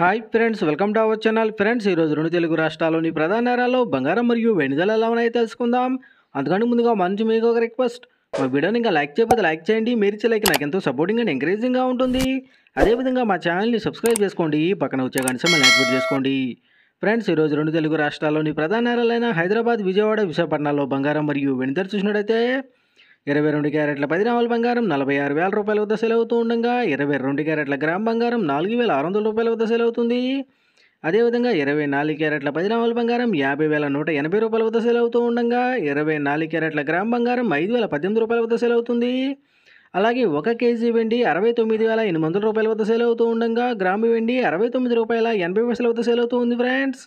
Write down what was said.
hi friends welcome to our channel friends ఈరోజు రెండు తెలుగు రాష్ట్రాల్లోని ప్రధాన నగరాల్లో బంగారం మరియు వెనుదల ఎలా ఉన్నాయో తెలుసుకుందాం అందుకని ముందుగా మంచి మీకు ఒక రిక్వెస్ట్ మా వీడియోని ఇంకా లైక్ చేయకపోతే లైక్ చేయండి మీరు ఇచ్చే లైక్ నాకు ఎంతో సపోర్టింగ్ అండ్ ఎంకరేజింగ్గా ఉంటుంది అదేవిధంగా మా ఛానల్ని సబ్స్క్రైబ్ చేసుకోండి పక్కన వచ్చే గంటసేమని యాక్టివేట్ చేసుకోండి ఫ్రెండ్స్ ఈరోజు రెండు తెలుగు రాష్ట్రాల్లోని ప్రధాన నగరాలైన హైదరాబాద్ విజయవాడ విశాఖపట్నంలో బంగారం మరియు వెనుదల చూసినట్టయితే ఇరవై రెండు క్యారెట్ల పది గ్రాముల బంగారం నలభై ఆరు వేల రూపాయల వద్ద సెల్ అవుతూ ఉండగా ఇరవై రెండు క్యారెట్ల గ్రామ్ బంగారం నాలుగు వేల ఆరు వందల రూపాయల వద్ద సెల్ అవుతుంది అదేవిధంగా ఇరవై నాలుగు క్యారెట్ల పది గ్రాముల బంగారం యాభై వేల నూట ఎనభై రూపాయల వద్ద సెల్ అవుతూ ఉండగా ఇరవై నాలుగు క్యారెట్ల గ్రామ్ బంగారం ఐదు వేల పద్దెనిమిది రూపాయల వద్ద సెల్ అవుతుంది అలాగే ఒక కేజీ వెండి అరవై తొమ్మిది వేల ఎనిమిది వందల రూపాయల వద్ద సెల్ అవుతూ ఉండగా గ్రాము వెండి అరవై తొమ్మిది రూపాయల ఎనభై పైసల వద్ద సెల్ అవుతూ ఉంది ఫ్రెండ్స్